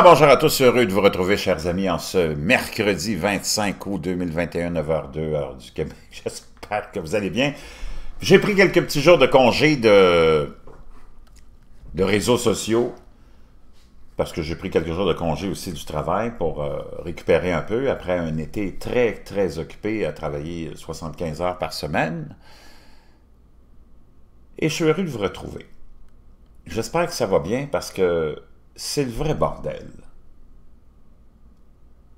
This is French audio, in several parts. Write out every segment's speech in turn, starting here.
bonjour à tous, heureux de vous retrouver chers amis en ce mercredi 25 août 2021, 9h02, heure du Québec. J'espère que vous allez bien. J'ai pris quelques petits jours de congé de, de réseaux sociaux, parce que j'ai pris quelques jours de congé aussi du travail pour euh, récupérer un peu après un été très très occupé à travailler 75 heures par semaine. Et je suis heureux de vous retrouver. J'espère que ça va bien parce que c'est le vrai bordel.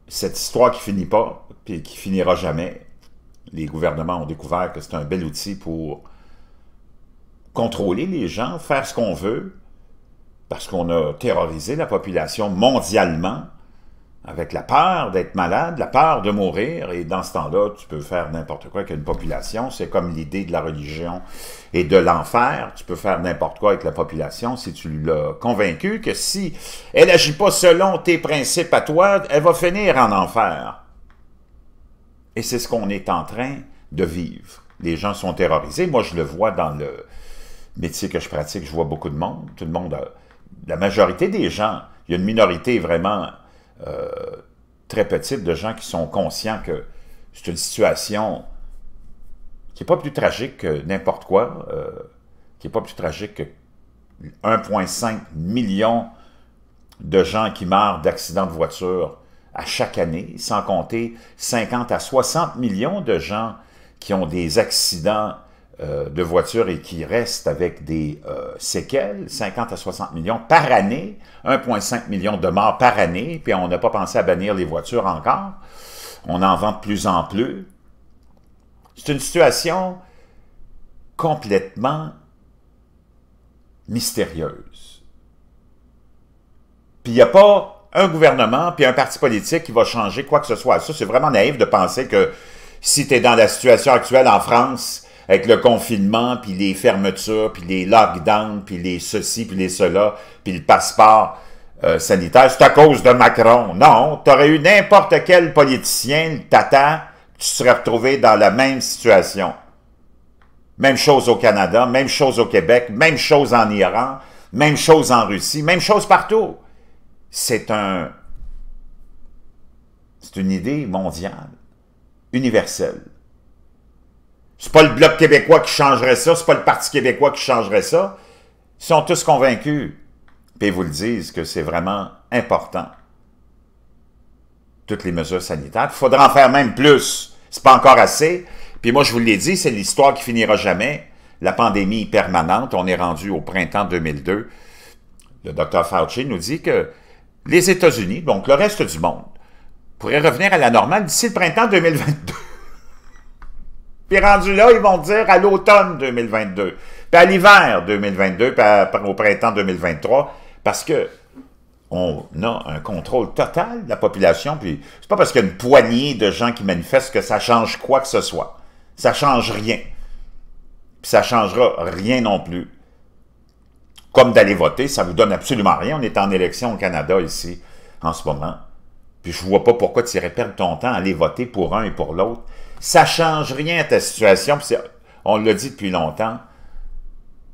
Cette histoire qui finit pas, et qui finira jamais, les gouvernements ont découvert que c'est un bel outil pour contrôler les gens, faire ce qu'on veut, parce qu'on a terrorisé la population mondialement avec la peur d'être malade, la peur de mourir, et dans ce temps-là, tu peux faire n'importe quoi avec une population. C'est comme l'idée de la religion et de l'enfer. Tu peux faire n'importe quoi avec la population si tu l'as convaincu que si elle agit pas selon tes principes à toi, elle va finir en enfer. Et c'est ce qu'on est en train de vivre. Les gens sont terrorisés. Moi, je le vois dans le métier que je pratique. Je vois beaucoup de monde. Tout le monde, la majorité des gens, il y a une minorité vraiment euh, très petite de gens qui sont conscients que c'est une situation qui n'est pas plus tragique que n'importe quoi, euh, qui n'est pas plus tragique que 1,5 million de gens qui meurent d'accidents de voiture à chaque année, sans compter 50 à 60 millions de gens qui ont des accidents euh, de voitures et qui restent avec des euh, séquelles, 50 à 60 millions par année, 1,5 million de morts par année, puis on n'a pas pensé à bannir les voitures encore. On en vend de plus en plus. C'est une situation complètement mystérieuse. Puis il n'y a pas un gouvernement puis un parti politique qui va changer quoi que ce soit. Ça, c'est vraiment naïf de penser que si tu es dans la situation actuelle en France, avec le confinement, puis les fermetures, puis les lockdowns, puis les ceci, puis les cela, puis le passeport euh, sanitaire, c'est à cause de Macron. Non, tu aurais eu n'importe quel politicien, le tata, tu serais retrouvé dans la même situation. Même chose au Canada, même chose au Québec, même chose en Iran, même chose en Russie, même chose partout. C'est un... C'est une idée mondiale, universelle. C'est pas le Bloc québécois qui changerait ça, c'est pas le Parti québécois qui changerait ça. Ils sont tous convaincus, puis ils vous le disent, que c'est vraiment important. Toutes les mesures sanitaires, il faudra en faire même plus. C'est pas encore assez. Puis moi, je vous l'ai dit, c'est l'histoire qui finira jamais. La pandémie permanente, on est rendu au printemps 2002. Le docteur Fauci nous dit que les États-Unis, donc le reste du monde, pourraient revenir à la normale d'ici le printemps 2022. Puis rendu là, ils vont dire à l'automne 2022, puis à l'hiver 2022, puis au printemps 2023, parce que on a un contrôle total de la population, puis c'est pas parce qu'il y a une poignée de gens qui manifestent que ça change quoi que ce soit. Ça change rien. Puis ça changera rien non plus. Comme d'aller voter, ça vous donne absolument rien. On est en élection au Canada ici, en ce moment. Puis je vois pas pourquoi tu irais perdre ton temps à aller voter pour un et pour l'autre. Ça change rien à ta situation. on l'a dit depuis longtemps.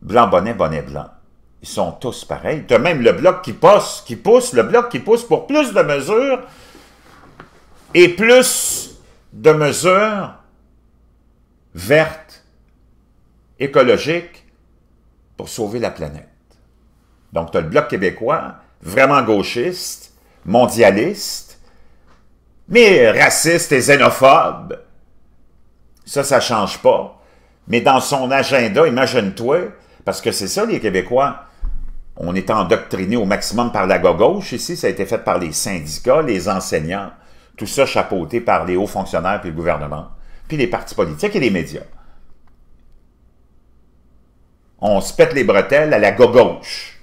Blanc, bonnet, bonnet, blanc. Ils sont tous pareils. Tu as même le bloc qui pousse, qui pousse, le bloc qui pousse pour plus de mesures et plus de mesures vertes, écologiques, pour sauver la planète. Donc, tu as le Bloc québécois, vraiment gauchiste, mondialiste, mais raciste et xénophobe. Ça, ça change pas. Mais dans son agenda, imagine-toi, parce que c'est ça les Québécois, on est endoctrinés au maximum par la gauche ici, ça a été fait par les syndicats, les enseignants, tout ça chapeauté par les hauts fonctionnaires puis le gouvernement, puis les partis politiques et les médias. On se pète les bretelles à la gauche.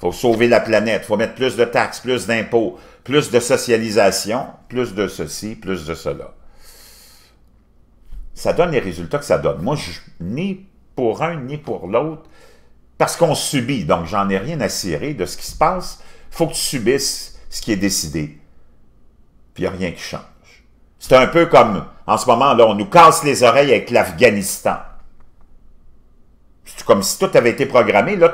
Faut sauver la planète, faut mettre plus de taxes, plus d'impôts, plus de socialisation, plus de ceci, plus de cela. Ça donne les résultats que ça donne. Moi, je, ni pour un, ni pour l'autre, parce qu'on subit, donc j'en ai rien à cirer de ce qui se passe. faut que tu subisses ce qui est décidé. Puis il n'y a rien qui change. C'est un peu comme, en ce moment, là, on nous casse les oreilles avec l'Afghanistan. C'est comme si tout avait été programmé. Là,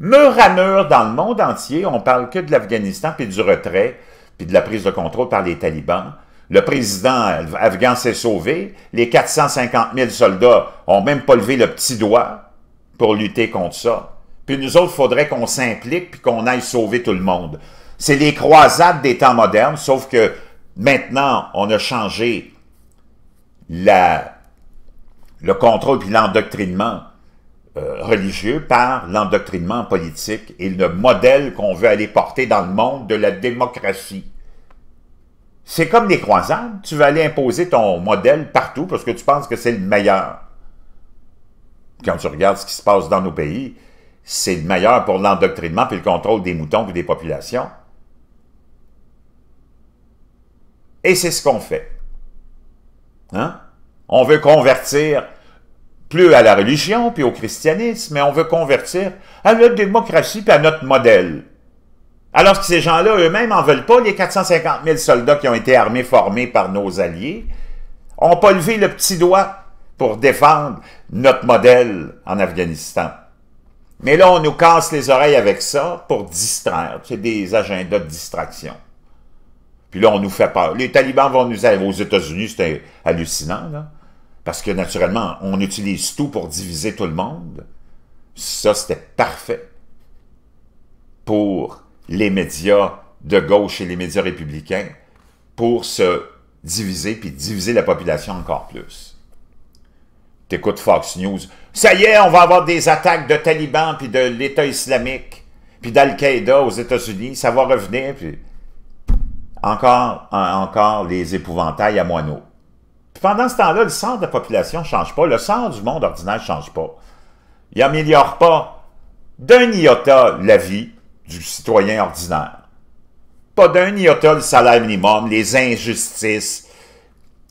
mur à mur dans le monde entier, on parle que de l'Afghanistan puis du retrait, puis de la prise de contrôle par les talibans. Le président afghan s'est sauvé. Les 450 000 soldats ont même pas levé le petit doigt pour lutter contre ça. Puis nous autres, il faudrait qu'on s'implique puis qu'on aille sauver tout le monde. C'est les croisades des temps modernes, sauf que maintenant, on a changé la, le contrôle puis l'endoctrinement euh, religieux par l'endoctrinement politique et le modèle qu'on veut aller porter dans le monde de la démocratie. C'est comme les croisades, tu veux aller imposer ton modèle partout parce que tu penses que c'est le meilleur. Quand tu regardes ce qui se passe dans nos pays, c'est le meilleur pour l'endoctrinement puis le contrôle des moutons ou des populations. Et c'est ce qu'on fait. Hein? On veut convertir plus à la religion puis au christianisme, mais on veut convertir à notre démocratie puis à notre modèle. Alors que ces gens-là, eux-mêmes, n'en veulent pas. Les 450 000 soldats qui ont été armés, formés par nos alliés, n'ont pas levé le petit doigt pour défendre notre modèle en Afghanistan. Mais là, on nous casse les oreilles avec ça pour distraire. C'est des agendas de distraction. Puis là, on nous fait peur. Les talibans vont nous... Aux États-Unis, c'est hallucinant, là. Parce que naturellement, on utilise tout pour diviser tout le monde. Ça, c'était parfait pour les médias de gauche et les médias républicains pour se diviser puis diviser la population encore plus. T'écoutes Fox News. Ça y est, on va avoir des attaques de talibans puis de l'État islamique puis d'Al-Qaïda aux États-Unis. Ça va revenir puis encore, encore les épouvantails à moineaux pendant ce temps-là, le sort de la population ne change pas. Le sens du monde ordinaire ne change pas. Il n'améliore pas d'un iota la vie du citoyen ordinaire. Pas d'un iota le salaire minimum, les injustices,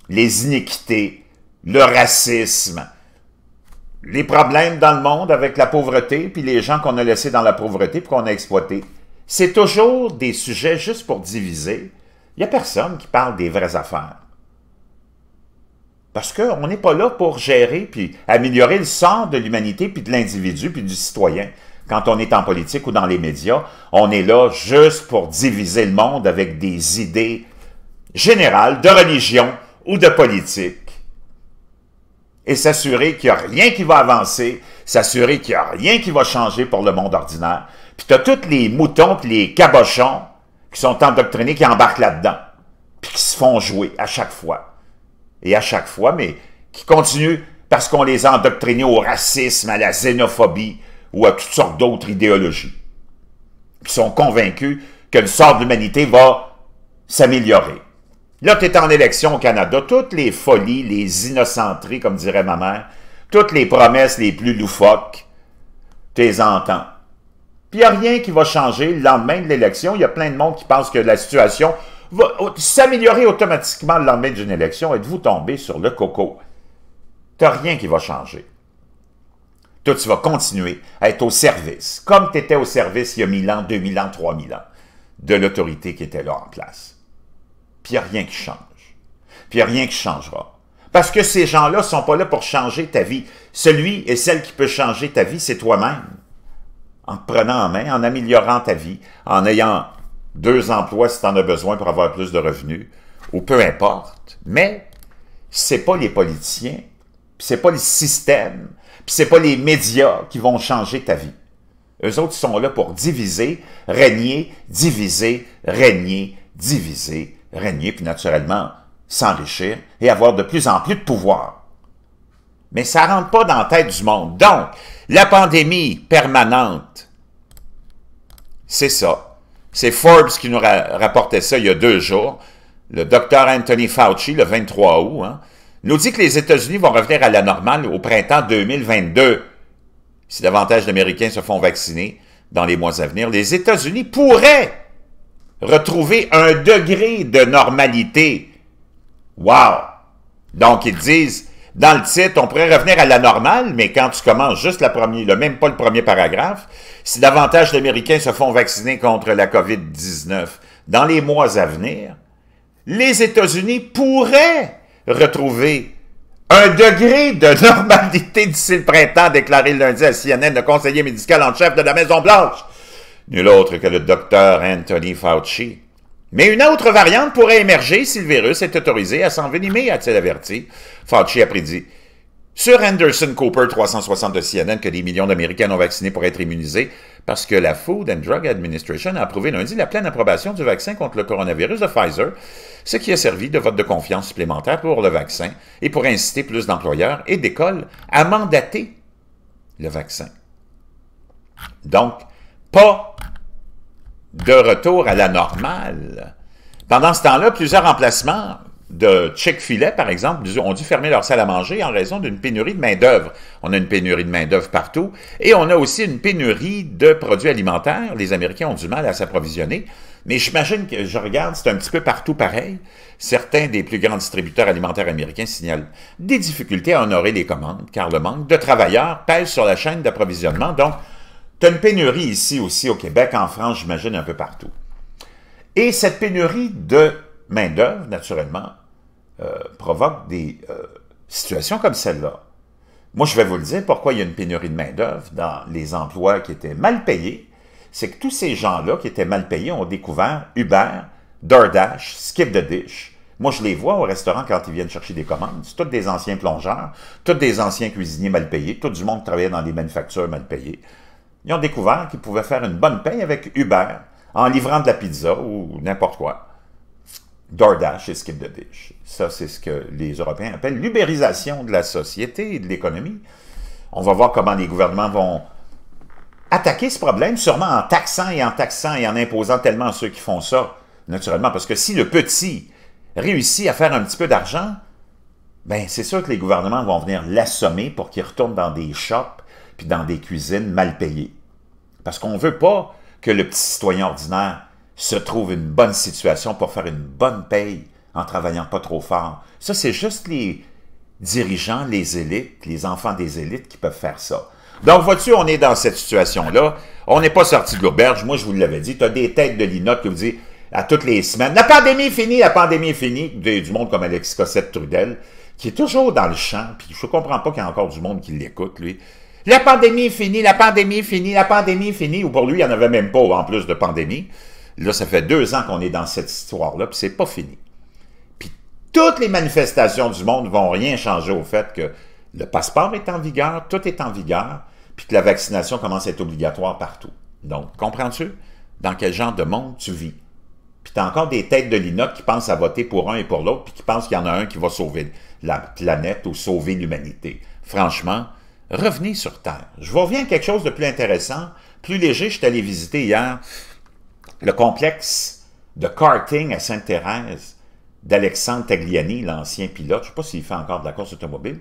les iniquités, le racisme, les problèmes dans le monde avec la pauvreté, puis les gens qu'on a laissés dans la pauvreté, pour qu'on a exploités. C'est toujours des sujets juste pour diviser. Il n'y a personne qui parle des vraies affaires. Parce qu'on n'est pas là pour gérer puis améliorer le sort de l'humanité, puis de l'individu, puis du citoyen. Quand on est en politique ou dans les médias, on est là juste pour diviser le monde avec des idées générales de religion ou de politique. Et s'assurer qu'il n'y a rien qui va avancer, s'assurer qu'il n'y a rien qui va changer pour le monde ordinaire. Puis tu as tous les moutons et les cabochons qui sont endoctrinés, qui embarquent là-dedans, puis qui se font jouer à chaque fois. Et à chaque fois, mais qui continuent parce qu'on les a endoctrinés au racisme, à la xénophobie ou à toutes sortes d'autres idéologies. Ils sont convaincus que le sort de l'humanité va s'améliorer. Là, tu es en élection au Canada. Toutes les folies, les innocenteries, comme dirait ma mère, toutes les promesses les plus loufoques, tu les entends. Puis il n'y a rien qui va changer. Le lendemain de l'élection, il y a plein de monde qui pense que la situation s'améliorer automatiquement le lendemain d'une élection. Êtes-vous tombé sur le coco? T'as rien qui va changer. Toi, tu vas continuer à être au service, comme tu étais au service il y a mille ans, 2000 ans, 3000 ans, de l'autorité qui était là en place. Puis il n'y a rien qui change. Puis il n'y a rien qui changera. Parce que ces gens-là ne sont pas là pour changer ta vie. Celui et celle qui peut changer ta vie, c'est toi-même. En te prenant en main, en améliorant ta vie, en ayant deux emplois si tu en as besoin pour avoir plus de revenus, ou peu importe. Mais c'est pas les politiciens, c'est pas les systèmes, puis c'est pas les médias qui vont changer ta vie. Eux autres, sont là pour diviser, régner, diviser, régner, diviser, régner, puis naturellement s'enrichir et avoir de plus en plus de pouvoir. Mais ça rentre pas dans la tête du monde. Donc, la pandémie permanente, c'est ça. C'est Forbes qui nous rapportait ça il y a deux jours. Le docteur Anthony Fauci, le 23 août, hein, nous dit que les États-Unis vont revenir à la normale au printemps 2022 si davantage d'Américains se font vacciner dans les mois à venir. Les États-Unis pourraient retrouver un degré de normalité. Wow! Donc, ils disent, dans le titre, on pourrait revenir à la normale, mais quand tu commences juste la première, même pas le premier paragraphe, si davantage d'Américains se font vacciner contre la COVID-19 dans les mois à venir, les États-Unis pourraient retrouver un degré de normalité d'ici le printemps, déclaré lundi à CNN le conseiller médical en chef de la Maison-Blanche. Nul autre que le docteur Anthony Fauci, mais une autre variante pourrait émerger si le virus est autorisé à s'envenimer, a-t-il averti. Fauci a prédit. Sur Anderson Cooper 360 de CNN que des millions d'Américains ont vacciné pour être immunisés parce que la Food and Drug Administration a approuvé lundi la pleine approbation du vaccin contre le coronavirus de Pfizer, ce qui a servi de vote de confiance supplémentaire pour le vaccin et pour inciter plus d'employeurs et d'écoles à mandater le vaccin. Donc, pas de retour à la normale. Pendant ce temps-là, plusieurs emplacements de chick fil par exemple, ont dû fermer leur salle à manger en raison d'une pénurie de main-d'œuvre. On a une pénurie de main-d'œuvre partout et on a aussi une pénurie de produits alimentaires. Les Américains ont du mal à s'approvisionner. Mais j'imagine que je regarde, c'est un petit peu partout pareil. Certains des plus grands distributeurs alimentaires américains signalent des difficultés à honorer les commandes car le manque de travailleurs pèse sur la chaîne d'approvisionnement. Donc, tu as une pénurie ici aussi au Québec, en France, j'imagine un peu partout. Et cette pénurie de main-d'œuvre, naturellement, euh, provoque des euh, situations comme celle-là. Moi, je vais vous le dire pourquoi il y a une pénurie de main-d'œuvre dans les emplois qui étaient mal payés. C'est que tous ces gens-là qui étaient mal payés ont découvert Uber, DoorDash, Skip the Dish. Moi, je les vois au restaurant quand ils viennent chercher des commandes. C'est tous des anciens plongeurs, tous des anciens cuisiniers mal payés, tout du monde qui travaillait dans les manufactures mal payées ils ont découvert qu'ils pouvaient faire une bonne paye avec Uber en livrant de la pizza ou n'importe quoi. DoorDash et Skip the Dish. Ça, c'est ce que les Européens appellent l'ubérisation de la société et de l'économie. On va voir comment les gouvernements vont attaquer ce problème, sûrement en taxant et en taxant et en imposant tellement à ceux qui font ça, naturellement, parce que si le petit réussit à faire un petit peu d'argent, ben c'est sûr que les gouvernements vont venir l'assommer pour qu'il retourne dans des shops puis dans des cuisines mal payées. Parce qu'on ne veut pas que le petit citoyen ordinaire se trouve une bonne situation pour faire une bonne paye en travaillant pas trop fort. Ça, c'est juste les dirigeants, les élites, les enfants des élites qui peuvent faire ça. Donc, vois-tu, on est dans cette situation-là. On n'est pas sorti de l'auberge. Moi, je vous l'avais dit. Tu as des têtes de linotte qui vous disent à toutes les semaines, la pandémie est finie, la pandémie est finie, du monde comme Alexis Cossette-Trudel, qui est toujours dans le champ, puis je comprends pas qu'il y a encore du monde qui l'écoute, lui. La pandémie est finie, la pandémie est finie, la pandémie est finie. Ou pour lui, il n'y en avait même pas en plus de pandémie. Là, ça fait deux ans qu'on est dans cette histoire-là, puis c'est pas fini. Puis toutes les manifestations du monde vont rien changer au fait que le passeport est en vigueur, tout est en vigueur, puis que la vaccination commence à être obligatoire partout. Donc, comprends-tu dans quel genre de monde tu vis? Puis t'as encore des têtes de linotte qui pensent à voter pour un et pour l'autre, puis qui pensent qu'il y en a un qui va sauver la planète ou sauver l'humanité. Franchement, revenez sur Terre. Je vous reviens à quelque chose de plus intéressant, plus léger. Je suis allé visiter hier le complexe de karting à Sainte-Thérèse d'Alexandre Tagliani, l'ancien pilote, je ne sais pas s'il fait encore de la course automobile,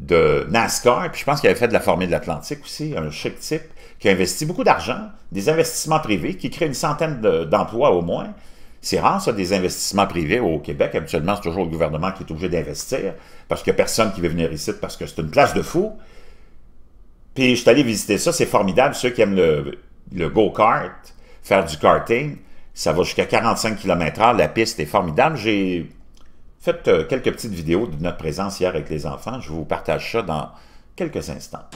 de NASCAR, puis je pense qu'il avait fait de la Formule de l'Atlantique aussi, un chic type qui a investi beaucoup d'argent, des investissements privés, qui crée une centaine d'emplois au moins. C'est rare, ça, des investissements privés au Québec. Habituellement, c'est toujours le gouvernement qui est obligé d'investir parce qu'il n'y a personne qui veut venir ici parce que c'est une place de fou. Puis je suis allé visiter ça, c'est formidable. Ceux qui aiment le, go-kart, faire du karting, ça va jusqu'à 45 km h La piste est formidable. J'ai fait euh, quelques petites vidéos de notre présence hier avec les enfants. Je vous partage ça dans quelques instants.